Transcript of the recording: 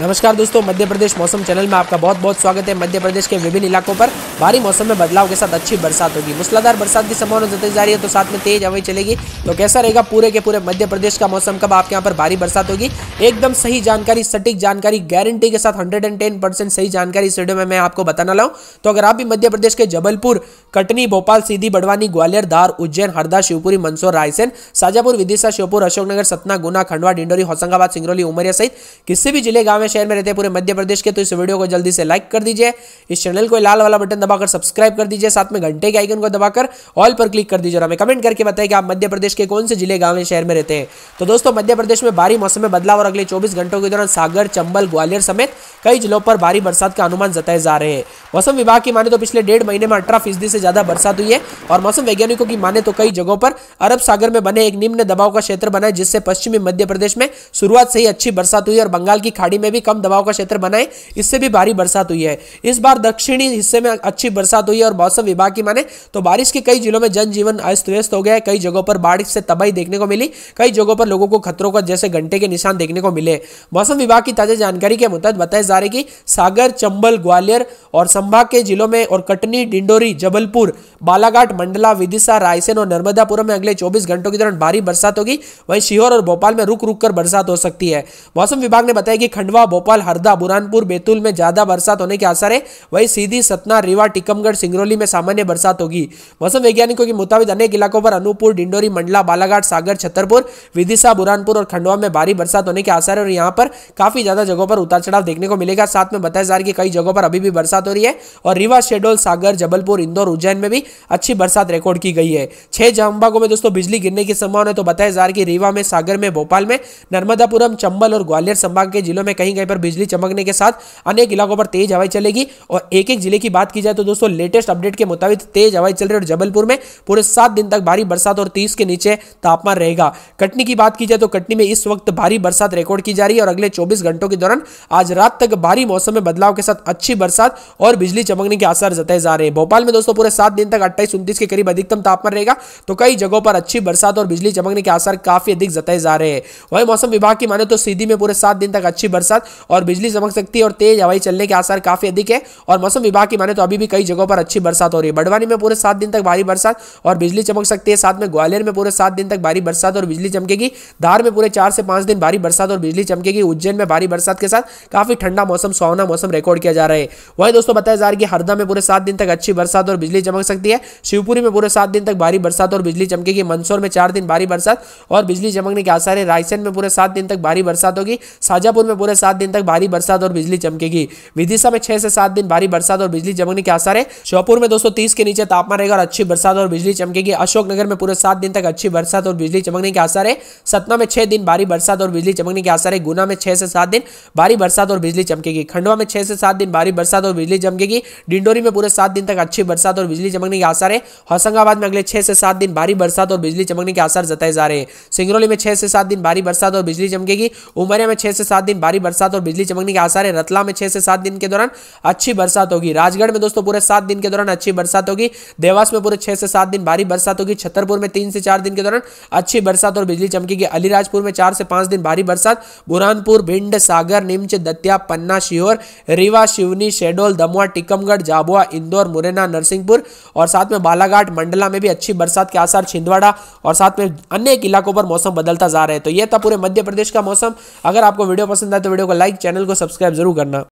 नमस्कार दोस्तों मध्य प्रदेश मौसम चैनल में आपका बहुत बहुत स्वागत है मध्य प्रदेश के विभिन्न इलाकों पर भारी मौसम में बदलाव के साथ अच्छी बरसात होगी मूसलाधार बरसात की संभावना जताई जा रही है तो साथ में तेज हवाई चलेगी तो कैसा रहेगा पूरे के पूरे मध्य प्रदेश का मौसम कब आपके यहाँ पर भारी बरसात होगी एकदम सही जानकारी सटीक जानकारी गारंटी के साथ हंड्रेड सही जानकारी इस वीडियो में मैं आपको बताना लाऊँ तो अगर आप भी मध्य प्रदेश के जबलपुर कटनी भोपाल सीधी बड़वानी ग्वालियर धार उज्जैन हरदा शिवपुरी मंदसौर रायसेन शाजापुर विदिशा श्योपुर अशोकनगर सतना गुना खंडवा डिंडोरी होशंगाबाद सिंगरौली उमरिया सहित किसी भी जिले गांव में शहर में रहते हैं पूरे मध्य प्रदेश के तो इस वीडियो को जल्दी से लाइक कर दीजिए इस चैनल को लाल वाला बटन दबाकर सब्सक्राइब कर दीजिए साथ में घंटे के आइकन को दबाकर ऑल पर क्लिक कर दीजिए और हमें कमेंट करके बताएं कि आप मध्य प्रदेश के कौन से जिले गाँव या शहर में रहते हैं तो दोस्तों मध्य प्रदेश में भारी मौसम में बदलाव और अगले चौबीस घंटों के दौरान सागर चंबल ग्वालियर समेत कई जिलों पर भारी बरसात का अनुमान जताए जा रहे हैं मौसम विभाग की माने तो पिछले डेढ़ महीने में अठारह फीसदी से ज्यादा बरसात हुई है और मौसम वैज्ञानिकों की माने तो कई जगहों पर अरब सागर में बने एक निम्न दबाव का क्षेत्र बना है जिससे पश्चिमी मध्य प्रदेश में शुरुआत से ही अच्छी बरसात हुई और बंगाल की खाड़ी में भी कम दबाव का क्षेत्र बना है इससे भी भारी बरसात हुई है इस बार दक्षिणी हिस्से में अच्छी बरसात हुई है और मौसम विभाग की माने तो बारिश के कई जिलों में जनजीवन अस्त व्यस्त हो गया है कई जगहों पर बारिश से तबाही देखने को मिली कई जगहों पर लोगों को खतरों का जैसे घंटे के निशान देखने को मिले मौसम विभाग की ताजा जानकारी के मुताबिक बताया जा रहा है कि सागर चंबल ग्वालियर और संभाग के जिलों में और कटनी डिंडोरी जबलपुर बालाघाट मंडला विदिशा रायसेन और नर्मदापुरम में अगले चौबीस घंटों के दौरान भारी बरसात होगी वहीं शिहोर और भोपाल में रुक रुक कर बरसात हो सकती है मौसम विभाग ने बताया कि खंडवा भोपाल हरदा बुरहानपुर बैतूल में ज़्यादा बरसात होने के आसार है वही सीधी सतना रीवा टीकमगढ़ सिंगरौली में सामान्य बरसात होगी मौसम वैज्ञानिकों के मुताबिक अनेक इलाकों पर अनूपपुर डिंडोरी मंडला बालाघाट सागर छतरपुर विदिशा बुरहानपुर और खंडवा में भारी बरसात होने के आसार है और यहाँ पर काफ़ी ज़्यादा जगहों पर उतार चढ़ाव देखने को मिलेगा साथ में बताया जा रहा है कि कई जगहों पर अभी भी बरसात हो रही है और रीवा शेडोल सागर जबलपुर इंदौर उज्जैन में भी अच्छी बरसात रिकॉर्ड की गई है छह संभागों में दोस्तों बिजली गिरने की संभावना है तो बताया जा रहा है कि रीवा में सागर में भोपाल में नर्मदापुरम चंबल और ग्वालियर संभाग के जिलों में कहीं कहीं पर बिजली चमकने के साथ अनेक इलाकों पर तेज हवाएं चलेगी और एक एक जिले की बात की जाए तो दोस्तों लेटेस्ट अपडेट के मुताबिक तेज हवाएं चल रही और जबलपुर में पूरे सात दिन तक भारी बरसात और तीस के नीचे तापमान रहेगा कटनी की बात की जाए तो कटनी में इस वक्त भारी बरसात रिकॉर्ड की जा रही है और अगले चौबीस घंटों के दौरान आज रात तक भारी मौसम में बदलाव के साथ अच्छी बरसात और बिजली चमकने के आसार जताए जा रहे हैं भोपाल में दोस्तों पूरे सात दिन तक अट्ठाईस उन्तीस के करीब अधिकतम तापमान रहेगा तो कई जगहों पर अच्छी बरसात और बिजली चमकने के आसार काफी अधिक जताए जा रहे हैं वहीं मौसम विभाग की माने तो सीधी में पूरे सात दिन तक अच्छी बरसात और बिजली चमक सकती है और तेज हवाई चलने के आसार काफ़ी अधिक है और मौसम विभाग की माने तो अभी भी कई जगहों पर अच्छी बरसात हो रही है बड़वानी में पूरे सात दिन तक भारी बरसात और बिजली चमक सकती है साथ में ग्वालियर में पूरे सात दिन तक भारी बरसात और बिजली चमकेगी धार में पूरे चार से पांच दिन भारी बरसात और बिजली चमकेगी उज्जैन में भारी बरसात के साथ काफ़ी ठंडा मौसम सुहावना मौसम रिकॉर्ड किया जा रहा है वही दोस्तों बताया जा रहा है कि हरदा में पूरे सात दिन तक अच्छी बरसात और बिजली चमक सकती है शिवपुरी में पूरे सात दिन तक भारी बरसात और बिजली चमकेगी मंदसौर में चार दिन भारी बरसात और बिजली चमकने के आसार है रायसेन में पूरे सात दिन तक भारी बरसात होगी शाजापुर में पूरे सात सात दिन तक भारी बरसात और बिजली चमकेगी विदिशा में छह से सात दिन भारी बरसात और बिजली चमकने के आसार है श्योपुर में दो तीस के नीचे तापमान रहेगा और अच्छी बरसात और बिजली चमकेगी अशोकनगर में पूरे सात दिन तक अच्छी बरसात और बिजली चमकने के आसार है सतना में छह दिन भारी बरसात और बिजली चमकने के आसार है गुना में छह से सात दिन भारी बरसात और बिजली चमकेगी खंडवा में छह से सात दिन भारी बरसात और बिजली चमकेगी डिंडोरी में पूरे सात दिन तक अच्छी बरसात और बिजली चमकने के आसार है होशंगाबाद में अगले छह से सात दिन भारी बरसात और बिजली चमकने के आसार जताए जा रहे हैं सिंगरौली में छह से सात दिन भारी बरसात और बिजली चमकेगी उमरिया में छह से सात दिन भारी बरसात बरसात और बिजली चमकने के आसार है रतला में छह से सात दिन के दौरान अच्छी बरसात होगी राजगढ़ में दोस्तों पूरे सात दिन के दौरान अच्छी बरसात होगी देवास में पूरे छह से सात दिन भारी बरसात होगी छतरपुर में तीन से चार दिन के दौरान अच्छी बरसात और बिजली चमकेगी अलीराजपुर में चार से पांच दिन भारी बरसात बुरहानपुर भिंड सागर निम्च दतिया पन्ना शिहोर रीवा शिवनी शेडोल दमुआ टीकमगढ़ झाबुआ इंदौर मुरैना नरसिंहपुर और साथ में बालाघाट मंडला में भी अच्छी बरसात के आसार छिंदवाड़ा और साथ में अनेक इलाकों पर मौसम बदलता जा रहा है तो यह था पूरे मध्य प्रदेश का मौसम अगर आपको वीडियो पसंद आए तो वीडियो वीडियो को लाइक चैनल को सब्सक्राइब जरूर करना